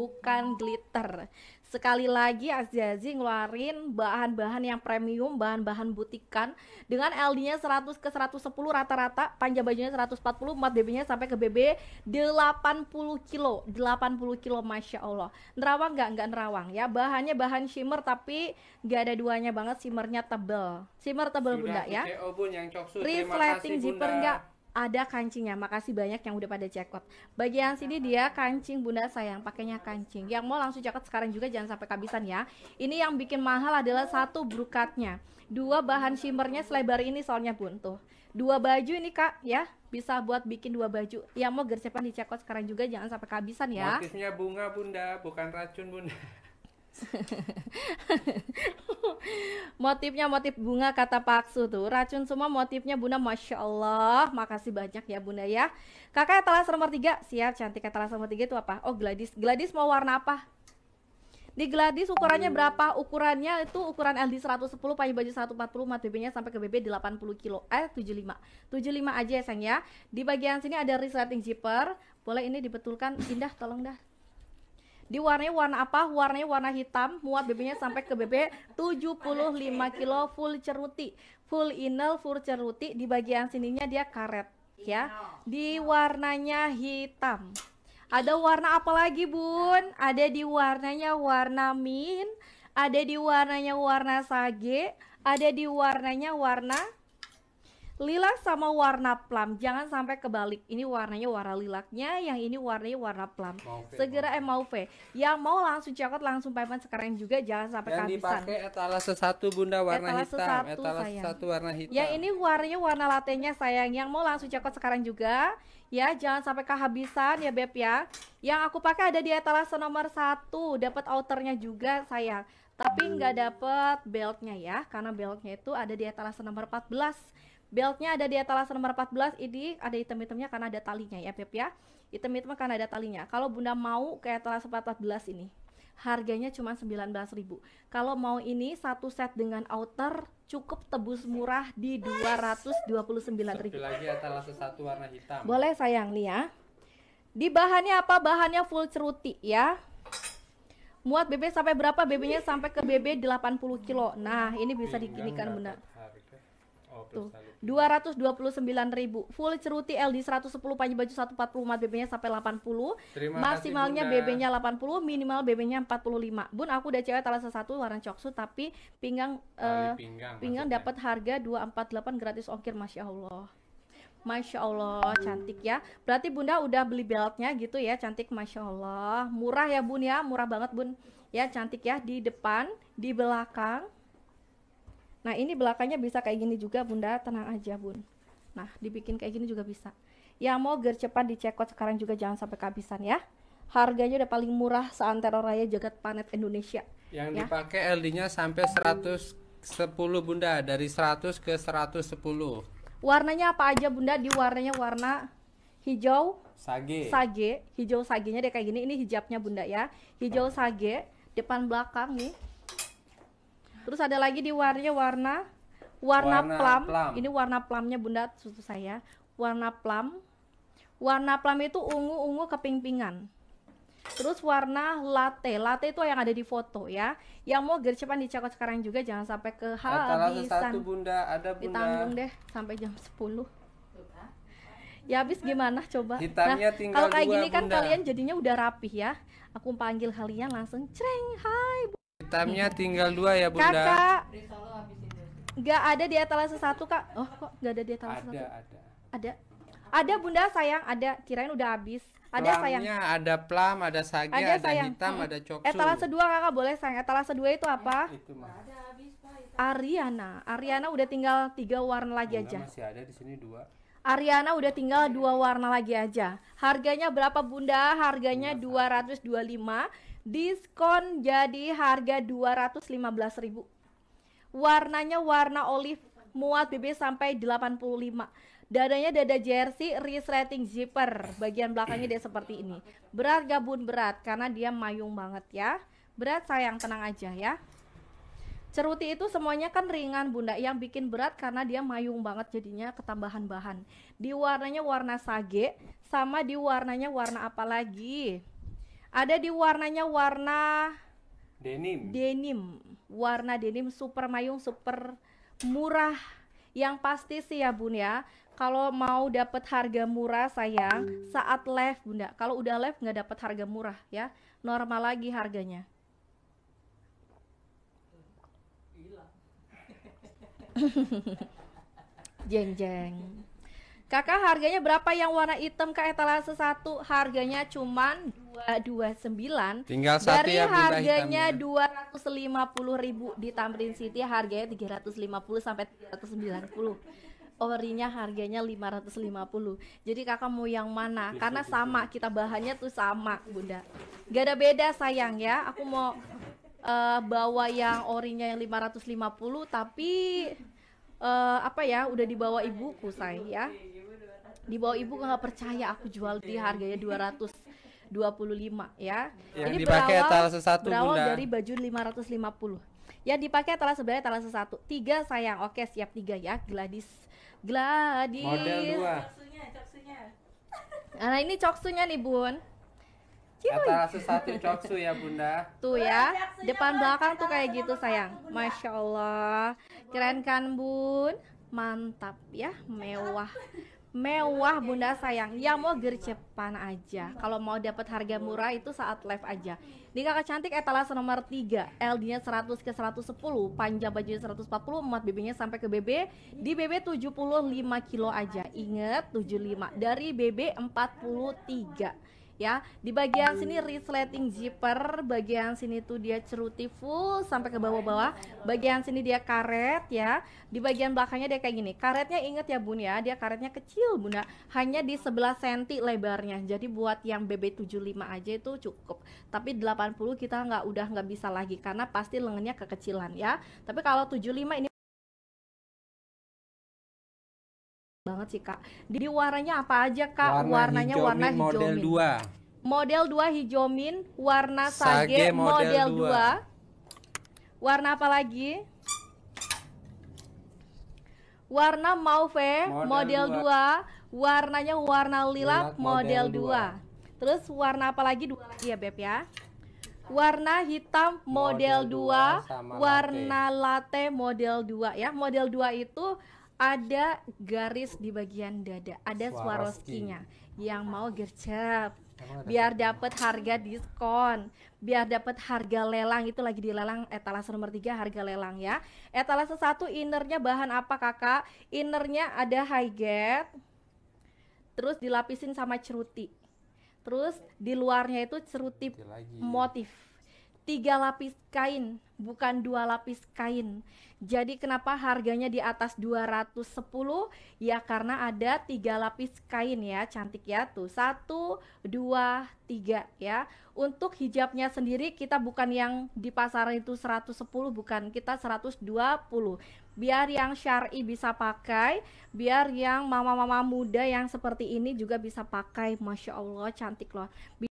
bukan glitter. Sekali lagi Azizi ngeluarin bahan-bahan yang premium, bahan-bahan butikan dengan LD-nya 100 ke 110 rata-rata, panjang bajunya 140, mat BB-nya sampai ke BB 80 kilo, 80 kilo Masya Allah. Nerawang nggak? Nggak nerawang ya, bahannya bahan shimmer tapi nggak ada duanya banget, shimmernya tebel. Shimmer tebel Sudah, Bunda ya. yang Reflecting zipper nggak? ada kancingnya. Makasih banyak yang udah pada cekot. Bagian sini dia kancing Bunda sayang, pakainya kancing. Yang mau langsung cekot sekarang juga jangan sampai kehabisan ya. Ini yang bikin mahal adalah satu brukatnya. Dua bahan shimmernya selebar ini soalnya Bun tuh. Dua baju ini Kak ya, bisa buat bikin dua baju. Yang mau gercepan di check sekarang juga jangan sampai kehabisan ya. Motifnya bunga Bunda, bukan racun Bunda. motifnya motif bunga kata paksu tuh racun semua motifnya bunda masya Allah makasih banyak ya bunda ya kakak etalase nomor tiga siap cantik etalase nomor tiga itu apa oh Gladys Gladys mau warna apa di Gladys ukurannya berapa ukurannya itu ukuran LD 110 pakai baju 140 mat BB nya sampai ke BB 80 kilo eh 75 75 aja ya sayang ya di bagian sini ada resleting zipper boleh ini dibetulkan indah tolong dah di warnanya warna apa warnanya warna hitam muat bebeknya sampai ke bebek 75 kilo full ceruti full inel full ceruti di bagian sininya dia karet ya di warnanya hitam ada warna apa lagi bun ada di warnanya warna min. ada di warnanya warna sage ada di warnanya warna lilak sama warna plum jangan sampai kebalik ini warnanya warna lilaknya yang ini warnanya warna plum mauve, segera mauve. eh mauve yang mau langsung coklat langsung payment sekarang juga jangan sampai yang kehabisan dipakai etalase satu bunda warna etalase hitam satu, etalase sayang. satu warna hitam yang ini warnanya warna latenya sayang yang mau langsung coklat sekarang juga ya jangan sampai kehabisan ya beb ya yang aku pakai ada di etalase nomor satu dapat outernya juga sayang tapi nggak dapet beltnya ya karena beltnya itu ada di etalase nomor 14 Beltnya ada di etalase nomor 14 ini ada item-itemnya karena ada talinya ya Pip ya. Item-item karena ada talinya. Kalau Bunda mau ke etalase 14 ini harganya cuma 19.000. Kalau mau ini satu set dengan outer cukup tebus murah di 229.000. Satu lagi etalase satu warna hitam. Boleh sayang nih ya. Di bahannya apa? Bahannya full ceruti ya. Muat BB sampai berapa? BB-nya sampai ke BB 80 kilo. Nah, ini bisa iya, diginikan Bunda. Oh, Tuh, dua dua ratus puluh sembilan ribu. Full ceruti LD 110 panji baju 140 mat BB-nya sampai delapan puluh Maksimalnya BB-nya puluh minimal BB-nya lima Bun, aku udah cewek salah satu warna coksu tapi pinggang uh, pinggang, pinggang dapat harga dua empat delapan gratis ongkir Masya Allah. Masya Allah, cantik ya. Berarti Bunda udah beli beltnya gitu ya, cantik Masya Allah. Murah ya Bun ya, murah banget Bun. Ya, cantik ya, di depan, di belakang, Nah ini belakangnya bisa kayak gini juga bunda, tenang aja bun. Nah dibikin kayak gini juga bisa. Yang mau gercepan di sekarang juga jangan sampai kehabisan ya. Harganya udah paling murah seantero raya jagat planet Indonesia. Yang ya. dipakai LD-nya sampai 110 bunda, dari 100 ke 110. Warnanya apa aja bunda? Di warnanya warna hijau, sage, sage, hijau sagenya deh kayak gini. Ini hijabnya bunda ya, hijau sage, depan belakang nih Terus ada lagi di warnanya warna warna, warna plum. plum. Ini warna plumnya Bunda susu saya. Warna plum. Warna plum itu ungu-ungu keping-pingan. Terus warna latte. Latte itu yang ada di foto ya. Yang mau gercepan dicokot sekarang juga jangan sampai ke kehabisan. satu Bunda, ada Bunda. Ditanggung deh sampai jam 10. Ya habis gimana coba? nah, kalau kayak gini kan bunda. kan kalian jadinya udah rapih ya. Aku panggil kalian langsung cereng, hai. Hitamnya tinggal dua ya bunda. Kakak. Gak ada di etalase satu kak. Oh kok gak ada di etalase ada, satu? Ada ada. Ada bunda sayang ada. Kirain udah habis. Ada sayang. ada plam, ada sage, ada, ada hitam, hmm. ada coksu. Etalase eh, dua kakak boleh sayang. Etalase dua itu apa? Ya, itu mah. Ariana, Ariana udah tinggal tiga warna lagi bunda aja. Masih ada di sini dua. Ariana udah tinggal dua warna lagi aja. Harganya berapa Bunda? Harganya dua dua ratus puluh lima. Diskon jadi harga 215.000. Warnanya warna olive, muat BB sampai 85. Dadanya dada jersey, wrist rating zipper. Bagian belakangnya dia seperti ini. Berat gabun berat karena dia mayung banget ya. Berat sayang tenang aja ya. Ceruti itu semuanya kan ringan bunda yang bikin berat karena dia mayung banget jadinya ketambahan bahan. Di warnanya warna sage sama di warnanya warna apa lagi? Ada di warnanya warna denim. Denim. Warna denim super mayung super murah. Yang pasti sih ya Bun ya, kalau mau dapat harga murah sayang hmm. saat live Bunda. Kalau udah live nggak dapat harga murah ya. Normal lagi harganya. jeng jeng Kakak harganya berapa yang warna hitam ke etalase satu? Harganya cuman 229. Tinggal satu Dari ya, harganya lima puluh ribu di Tamrin City harganya 350 sampai 390. Orinya harganya 550 Jadi kakak mau yang mana? Karena sama, kita bahannya tuh sama bunda Gak ada beda sayang ya Aku mau uh, bawa yang orinya yang 550 Tapi uh, apa ya udah dibawa ibuku say ya dibawa ibu nggak percaya aku jual di iya. harganya 200 25 ya. Yang Ini dipakai berawal, talase satu berawal bunda. dari baju 550. Ya dipakai talase sebenarnya talase satu. Tiga sayang. Oke, siap tiga ya. Gladys. Gladys. Model dua. Coksunya, coksunya. Nah, ini coksunya nih, Bun. Kata sesatu coksu ya bunda Tuh ya, depan belakang tuh kayak gitu sayang Masya Allah Keren kan bun? Mantap ya, mewah Mewah bunda sayang Yang mau gercepan aja Kalau mau dapat harga murah itu saat live aja Di kakak cantik etalase nomor 3 LD nya 100 ke 110 Panjang bajunya 140 Emat BB nya sampai ke BB Di BB 75 kilo aja Ingat 75 Dari BB 43 ya di bagian sini resleting zipper bagian sini tuh dia ceruti full sampai ke bawah-bawah bagian sini dia karet ya di bagian belakangnya dia kayak gini karetnya inget ya bun ya dia karetnya kecil bunda ya. hanya di 11 cm lebarnya jadi buat yang BB75 aja itu cukup tapi 80 kita nggak udah nggak bisa lagi karena pasti lengannya kekecilan ya tapi kalau 75 ini banget sih kak. Jadi warnanya apa aja kak? Warna Warnanya hijau warna hijau model min. 2. Model 2 hijau min, warna sage, sage model, model 2. 2. Warna apa lagi? Warna mauve model, model 2. 2. Warnanya warna lilac, lilac model, model 2. 2. Terus warna apa lagi? Dua lagi ya Beb ya warna hitam model, model 2, 2 warna latte. latte model 2 ya. Model 2 itu ada garis di bagian dada, ada Swarovski-nya yang mau gercep. Biar dapat harga diskon, biar dapat harga lelang itu lagi di dilelang etalase nomor 3 harga lelang ya. Etalase satu innernya bahan apa Kakak? Innernya ada high gap, terus dilapisin sama ceruti. Terus di luarnya itu ceruti motif tiga lapis kain, bukan dua lapis kain. Jadi kenapa harganya di atas 210? Ya karena ada tiga lapis kain ya, cantik ya tuh. Satu, dua, tiga ya. Untuk hijabnya sendiri kita bukan yang di pasaran itu 110, bukan kita 120. Biar yang syari bisa pakai, biar yang mama-mama muda yang seperti ini juga bisa pakai. Masya Allah cantik loh.